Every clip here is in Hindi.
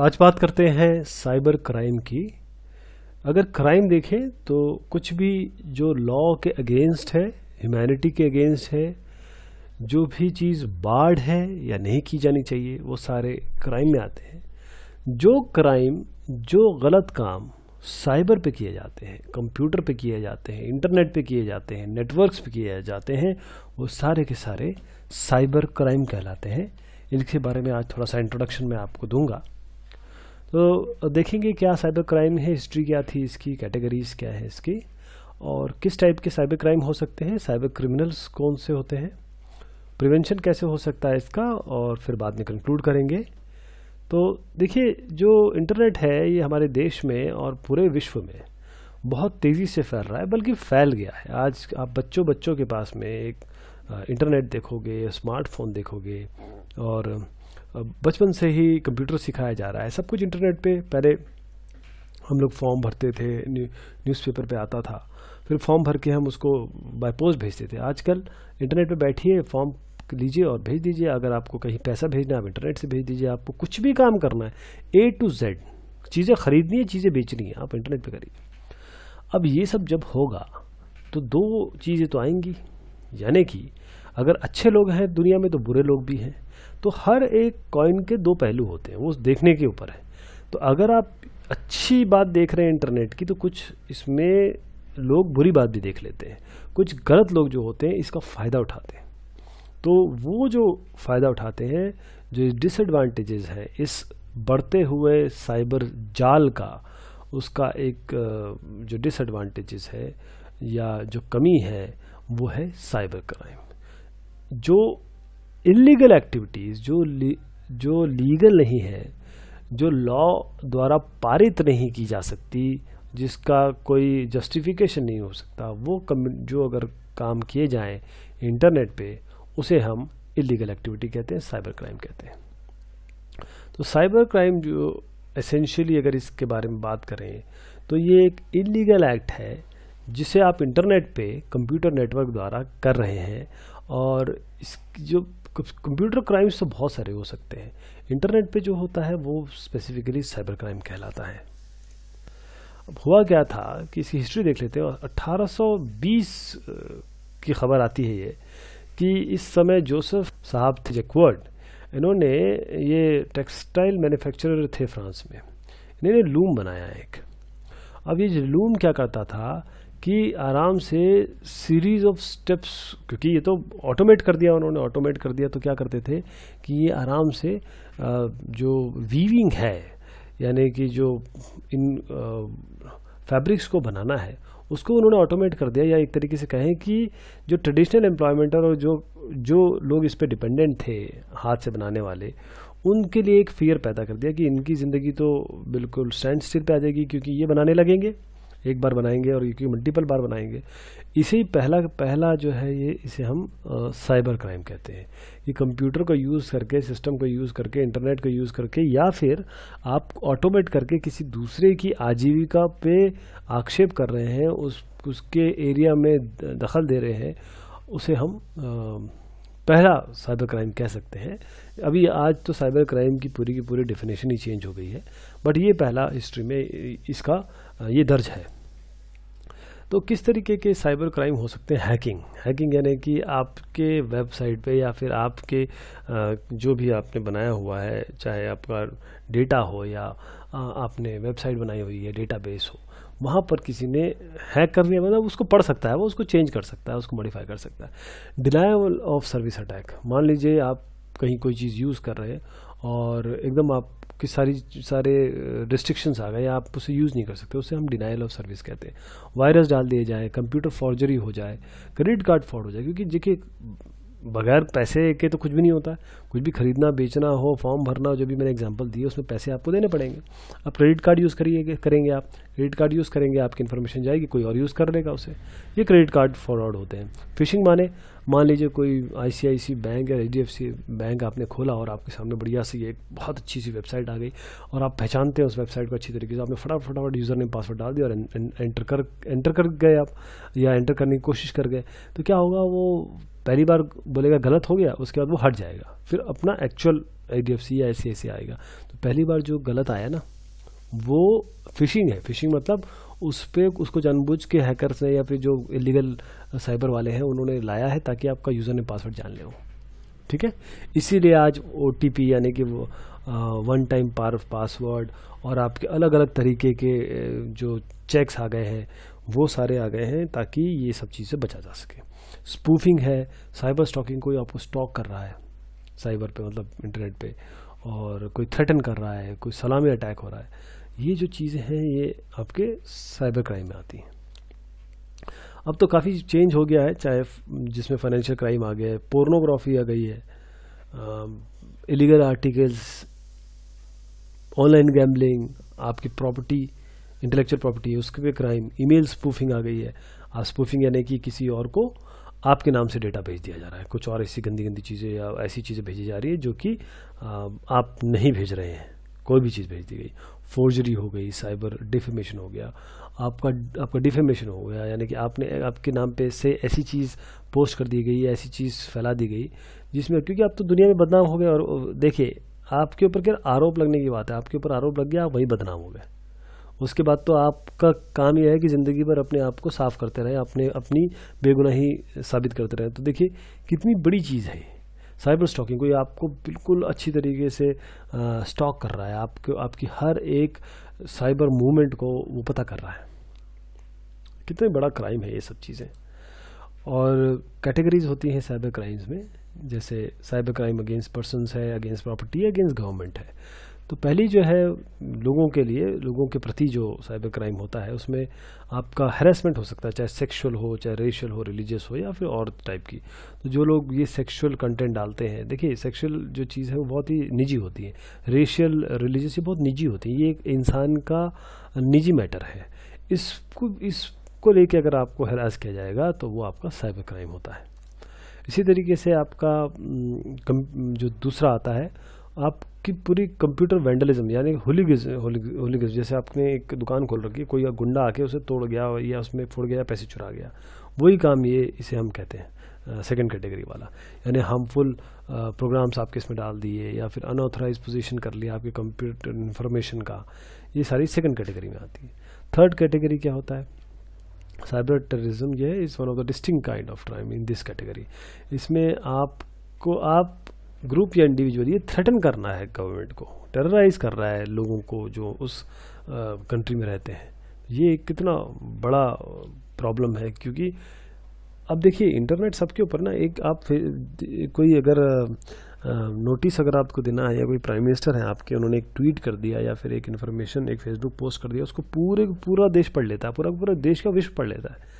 आज बात करते हैं साइबर क्राइम की अगर क्राइम देखें तो कुछ भी जो लॉ के अगेंस्ट है ह्यूमैनिटी के अगेंस्ट है जो भी चीज़ बाढ़ है या नहीं की जानी चाहिए वो सारे क्राइम में आते हैं जो क्राइम जो गलत काम साइबर पे किए जाते हैं कंप्यूटर पे किए जाते हैं इंटरनेट पे किए जाते हैं नेटवर्क्स पे किए जाते हैं वो सारे के सारे साइबर क्राइम कहलाते हैं इनके बारे में आज थोड़ा सा इंट्रोडक्शन मैं आपको दूंगा तो देखेंगे क्या साइबर क्राइम है हिस्ट्री क्या थी इसकी कैटेगरीज क्या है इसकी और किस टाइप के साइबर क्राइम हो सकते हैं साइबर क्रिमिनल्स कौन से होते हैं प्रिवेंशन कैसे हो सकता है इसका और फिर बाद में कंक्लूड करेंगे तो देखिए जो इंटरनेट है ये हमारे देश में और पूरे विश्व में बहुत तेज़ी से फैल रहा है बल्कि फैल गया है आज आप बच्चों बच्चों के पास में एक इंटरनेट देखोगे स्मार्टफोन देखोगे और बचपन से ही कंप्यूटर सिखाया जा रहा है सब कुछ इंटरनेट पे पहले हम लोग फॉर्म भरते थे न्यूज़पेपर पे आता था फिर फॉर्म भर के हम उसको बाय पोस्ट भेजते थे आजकल इंटरनेट पे बैठिए फॉर्म लीजिए और भेज दीजिए अगर आपको कहीं पैसा भेजना है आप इंटरनेट से भेज दीजिए आपको कुछ भी काम करना है ए टू जेड चीज़ें खरीदनी है चीज़ें बेचनी है आप इंटरनेट पर करिए अब ये सब जब होगा तो दो चीज़ें तो आएंगी यानी कि अगर अच्छे लोग हैं दुनिया में तो बुरे लोग भी हैं तो हर एक कॉइन के दो पहलू होते हैं वो देखने के ऊपर है तो अगर आप अच्छी बात देख रहे हैं इंटरनेट की तो कुछ इसमें लोग बुरी बात भी देख लेते हैं कुछ गलत लोग जो होते हैं इसका फ़ायदा उठाते हैं तो वो जो फ़ायदा उठाते हैं जो डिसएडवांटेजेस हैं इस बढ़ते हुए साइबर जाल का उसका एक जो डिसएडवांटेजेस है या जो कमी है वो है साइबर क्राइम जो इलीगल एक्टिविटीज़ जो ली, जो लीगल नहीं है जो लॉ द्वारा पारित नहीं की जा सकती जिसका कोई जस्टिफिकेशन नहीं हो सकता वो कम जो अगर काम किए जाएं इंटरनेट पे उसे हम इलीगल एक्टिविटी कहते हैं साइबर क्राइम कहते हैं तो साइबर क्राइम जो एसेंशियली अगर इसके बारे में बात करें तो ये एक इलीगल एक्ट है जिसे आप इंटरनेट पे कंप्यूटर नेटवर्क द्वारा कर रहे हैं और इस जो कंप्यूटर क्राइम्स तो बहुत सारे हो सकते हैं इंटरनेट पे जो होता है वो स्पेसिफिकली साइबर क्राइम कहलाता है अब हुआ क्या था कि इसकी हिस्ट्री देख लेते हैं 1820 की खबर आती है ये कि इस समय जोसेफ साहब थे जैकवर्ड इन्होंने ये टेक्सटाइल मैन्युफैक्चरर थे फ्रांस में इन्होंने लूम बनाया एक अब ये लूम क्या करता था कि आराम से सीरीज ऑफ स्टेप्स क्योंकि ये तो ऑटोमेट कर दिया उन्होंने ऑटोमेट कर दिया तो क्या करते थे कि ये आराम से जो वीविंग है यानी कि जो इन फैब्रिक्स को बनाना है उसको उन्होंने ऑटोमेट कर दिया या एक तरीके से कहें कि जो ट्रेडिशनल एम्प्लॉयमेंट और जो जो लोग इस पर डिपेंडेंट थे हाथ से बनाने वाले उनके लिए एक फियर पैदा कर दिया कि इनकी ज़िंदगी तो बिल्कुल स्टैंड स्टिल पर आ जाएगी क्योंकि ये बनाने लगेंगे एक बार बनाएंगे और क्योंकि मल्टीपल बार बनाएंगे इसे पहला पहला जो है ये इसे हम आ, साइबर क्राइम कहते हैं कि कंप्यूटर को यूज़ करके सिस्टम को यूज़ करके इंटरनेट का यूज़ करके या फिर आप ऑटोमेट करके किसी दूसरे की आजीविका पे आक्षेप कर रहे हैं उस उसके एरिया में दखल दे रहे हैं उसे हम आ, पहला साइबर क्राइम कह सकते हैं अभी आज तो साइबर क्राइम की पूरी की पूरी डेफिनेशन ही चेंज हो गई है बट ये पहला हिस्ट्री में इसका ये दर्ज है तो किस तरीके के साइबर क्राइम हो सकते हैं हैकिंग हैकिंग यानी कि आपके वेबसाइट पे या फिर आपके जो भी आपने बनाया हुआ है चाहे आपका डेटा हो या आपने वेबसाइट बनाई हुई है डेटाबेस हो वहाँ पर किसी ने हैक कर लिया मतलब उसको पढ़ सकता है वो उसको चेंज कर सकता है उसको मॉडिफाई कर सकता है डिनायल ऑफ सर्विस अटैक मान लीजिए आप कहीं कोई चीज़ यूज़ कर रहे हैं और एकदम आपकी सारी सारे रिस्ट्रिक्शंस आ गए आप उसे यूज़ नहीं कर सकते उसे हम डिनाइल ऑफ सर्विस कहते हैं वायरस डाल दिए जाए कंप्यूटर फॉर्जरी हो जाए क्रेडिट कार्ड फ्रॉड हो जाए क्योंकि देखिए बगैर पैसे के तो कुछ भी नहीं होता कुछ भी खरीदना बेचना हो फॉर्म भरना हो जो भी मैंने एग्जांपल दिए उसमें पैसे आपको देने पड़ेंगे आप क्रेडिट कार्ड यूज़ करिए करेंगे आप क्रेडिट कार्ड यूज़ करेंगे आपकी इन्फॉर्मेशन जाएगी कोई और यूज़ कर लेगा उसे ये क्रेडिट कार्ड फ्रॉड होते हैं फिशिंग माने मान लीजिए कोई आई बैंक या एच बैंक आपने खोला और आपके सामने बढ़िया सी एक बहुत अच्छी सी वेबसाइट आ गई और आप पहचानते हैं उस वेबसाइट को अच्छी तरीके से आपने फटाफट फटाफट यूज़र ने पासवर्ड डाल दिया और एंटर कर एंटर कर गए आप या एंटर करने की कोशिश कर गए तो क्या होगा वो पहली बार बोलेगा गलत हो गया उसके बाद वो हट जाएगा फिर अपना actual H D F C या ऐसे ऐसे आएगा तो पहली बार जो गलत आया ना वो फिशिंग है फिशिंग मतलब उस पर उसको जानबूझ के हैकर्स ने या फिर जो इलीगल साइबर वाले हैं उन्होंने लाया है ताकि आपका यूज़र ने पासवर्ड जान ले हो ठीक है इसीलिए आज ओ यानी कि वो वन टाइम पार पासवर्ड और आपके अलग अलग तरीके के जो चेक्स आ गए हैं वो सारे आ गए हैं ताकि ये सब चीज़ें बचा जा सके स्पूफिंग है साइबर स्टॉकिंग कोई आपको स्टॉक कर रहा है साइबर पे मतलब इंटरनेट पे और कोई थ्रेटन कर रहा है कोई सलामी अटैक हो रहा है ये जो चीज़ें हैं ये आपके साइबर क्राइम में आती हैं अब तो काफ़ी चेंज हो गया है चाहे जिसमें फाइनेंशियल क्राइम आ गया है पोर्नोग्राफी आ गई है इलीगल आर्टिकल्स ऑनलाइन गैम्बलिंग आपकी प्रॉपर्टी इंटेलेक्चुअल प्रॉपर्टी उसके पे क्राइम ईमेल स्पूफिंग आ गई है आप स्पूफिंग यानी कि किसी और को आपके नाम से डेटा भेज दिया जा रहा है कुछ और ऐसी गंदी गंदी चीज़ें या ऐसी चीज़ें भेजी जा रही है जो कि आप नहीं भेज रहे हैं कोई भी चीज़ भेज दी गई फोर्जरी हो गई साइबर डिफेमेशन हो गया आपका आपका डिफेमेशन हो गया यानी कि आपने आपके नाम पे से ऐसी चीज़ पोस्ट कर दी गई ऐसी चीज़ फैला दी गई जिसमें क्योंकि आप तो दुनिया में बदनाम हो गए और देखिए आपके ऊपर क्या आरोप लगने की बात है आपके ऊपर आरोप लग गया आप वही बदनाम हो गए उसके बाद तो आपका काम यह है कि ज़िंदगी भर अपने आप को साफ़ करते रहें अपने अपनी बेगुनाही साबित करते रहें तो देखिए कितनी बड़ी चीज़ है साइबर स्टॉकिंग को ये आपको बिल्कुल अच्छी तरीके से आ, स्टॉक कर रहा है आपके आपकी हर एक साइबर मूवमेंट को वो पता कर रहा है कितने बड़ा क्राइम है ये सब चीज़ें और कैटेगरीज होती हैं साइबर क्राइम्स में जैसे साइबर क्राइम अगेंस्ट पर्सनस है अगेंस्ट प्रॉपर्टी अगेंस्ट गवर्नमेंट है तो पहली जो है लोगों के लिए लोगों के प्रति जो साइबर क्राइम होता है उसमें आपका हेरासमेंट हो सकता है चाहे सेक्सुअल हो चाहे रेशियल हो रिलीजियस हो या फिर और टाइप की तो जो लोग ये सेक्सुअल कंटेंट डालते हैं देखिए सेक्सुअल जो चीज़ है वो बहुत ही निजी होती है रेशियल रिलीजियस ये बहुत निजी होती है ये एक इंसान का निजी मैटर है इसको इसको लेके अगर आपको हरास किया जाएगा तो वो आपका साइबर क्राइम होता है इसी तरीके से आपका जो दूसरा आता है आप कि पूरी कंप्यूटर वैंडलिज्म यानी होलीगिज होलीगिज जैसे आपने एक दुकान खोल रखी है कोई गुंडा आके उसे तोड़ गया या उसमें फोड़ गया पैसे चुरा गया वही काम ये इसे हम कहते हैं सेकेंड कैटेगरी वाला यानी हार्मफुल प्रोग्राम्स आपके इसमें डाल दिए या फिर अनऑथराइज पोजीशन कर लिया आपके कंप्यूटर इन्फॉर्मेशन का ये सारी सेकेंड कैटेगरी में आती है थर्ड कैटेगरी क्या होता है साइबर टेररिज्म ये is one of the distinct kind of crime in this category इसमें आपको आप ग्रुप या इंडिविजुअल ये थ्रेटन करना है गवर्नमेंट को टेरराइज कर रहा है लोगों को जो उस कंट्री में रहते हैं ये कितना बड़ा प्रॉब्लम है क्योंकि अब देखिए इंटरनेट सबके ऊपर ना एक आप कोई अगर नोटिस अगर आपको देना है या कोई प्राइम मिनिस्टर है आपके उन्होंने एक ट्वीट कर दिया या फिर एक इन्फॉर्मेशन एक फेसबुक पोस्ट कर दिया उसको पूरे पूरा देश पढ़ लेता है पूरा पूरा देश का विश्व पढ़ लेता है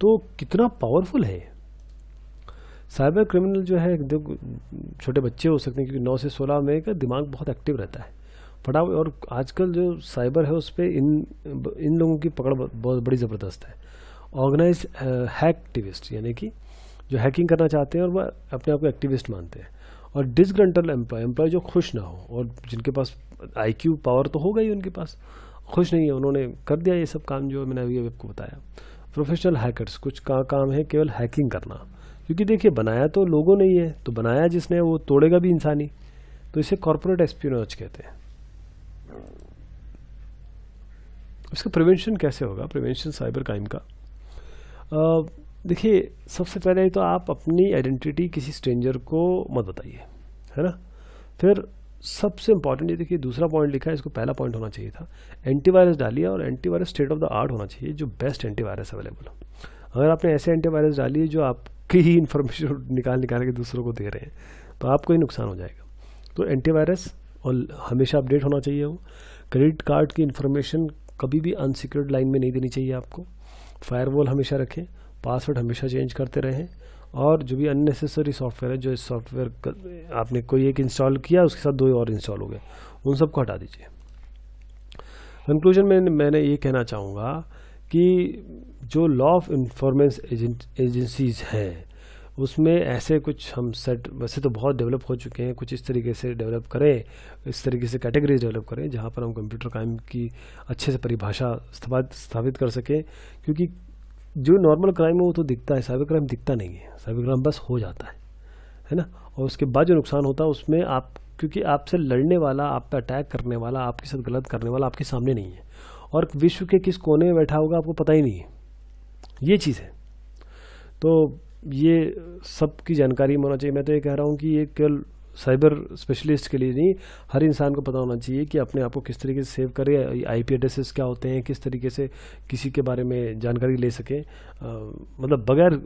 तो कितना पावरफुल है साइबर क्रिमिनल जो है देखो छोटे बच्चे हो सकते हैं क्योंकि नौ से सोलह में का दिमाग बहुत एक्टिव रहता है फटा और आजकल जो साइबर है उस पर इन इन लोगों की पकड़ बहुत बड़ी ज़बरदस्त है ऑर्गेनाइज हैक्टिविस्ट यानी कि जो हैकिंग करना चाहते हैं और वह अपने आप को एक्टिविस्ट मानते हैं और डिसग्रंटल एम्प्लॉय एम्प्लॉय जो खुश ना हो और जिनके पास आईक्यू पावर तो होगा ही उनके पास खुश नहीं है उन्होंने कर दिया ये सब काम जो मैंने अभी अभी आपको बताया प्रोफेशनल हैकर्स कुछ का काम है केवल हैकिंग करना क्योंकि देखिए बनाया तो लोगों ने ही है तो बनाया जिसने वो तोड़ेगा भी इंसान ही तो इसे कॉरपोरेट एस्पियोनज कहते हैं इसका प्रिवेंशन कैसे होगा प्रिवेंशन साइबर क्राइम का देखिए सबसे पहले तो आप अपनी आइडेंटिटी किसी स्ट्रेंजर को मत बताइए है ना फिर सबसे इंपॉर्टेंट ये देखिए दूसरा पॉइंट लिखा है इसको पहला पॉइंट होना चाहिए था एंटीवायरस डालिए और antivirus state of the art होना चाहिए जो बेस्ट एंटीवायरस अवेलेबल हो अगर आपने ऐसे एंटीवायरस डालिए जो आप आपकी ही इन्फॉर्मेशन निकाल निकाल के दूसरों को दे रहे हैं तो आपको ही नुकसान हो जाएगा तो एंटीवायरस और हमेशा अपडेट होना चाहिए वो क्रेडिट कार्ड की इन्फॉर्मेशन कभी भी अनसिक्योर्ड लाइन में नहीं देनी चाहिए आपको फायरवॉल हमेशा रखें पासवर्ड हमेशा चेंज करते रहें और जो भी अननेसेसरी सॉफ्टवेयर है जो इस सॉफ्टवेयर आपने कोई एक इंस्टॉल किया उसके साथ दो और इंस्टॉल हो गए उन सबको हटा दीजिए कंक्लूजन में मैंने ये कहना चाहूँगा कि जो लॉ ऑफ इन्फॉर्मेंस एजेंसीज हैं उसमें ऐसे कुछ हम सेट वैसे तो बहुत डेवलप हो चुके हैं कुछ इस तरीके से डेवलप करें इस तरीके से कैटेगरीज डेवलप करें जहाँ पर हम कंप्यूटर क्राइम की अच्छे से परिभाषा स्थापित कर सकें क्योंकि जो नॉर्मल क्राइम है वो तो दिखता है साइबर क्राइम दिखता नहीं है साइबर क्राइम बस हो जाता है है ना और उसके बाद जो नुकसान होता है उसमें आप क्योंकि आपसे लड़ने वाला आप पे अटैक करने वाला आपके साथ गलत करने वाला आपके सामने नहीं है और विश्व के किस कोने में बैठा होगा आपको पता ही नहीं है ये चीज़ है तो ये सब की जानकारी में होना चाहिए मैं तो ये कह रहा हूँ कि ये केवल साइबर स्पेशलिस्ट के लिए नहीं हर इंसान को पता होना चाहिए कि अपने आप को किस तरीके से सेव करें आई पी एड्रेसेस क्या होते हैं किस तरीके से किसी के बारे में जानकारी ले सकें मतलब बगैर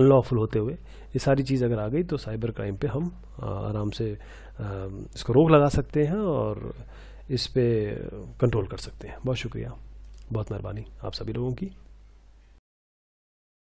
अनलॉफुल होते हुए ये सारी चीज़ अगर आ गई तो साइबर क्राइम पे हम आ, आराम से आ, इसको रोक लगा सकते हैं और इस पर कंट्रोल कर सकते हैं बहुत शुक्रिया बहुत मेहरबानी आप सभी लोगों की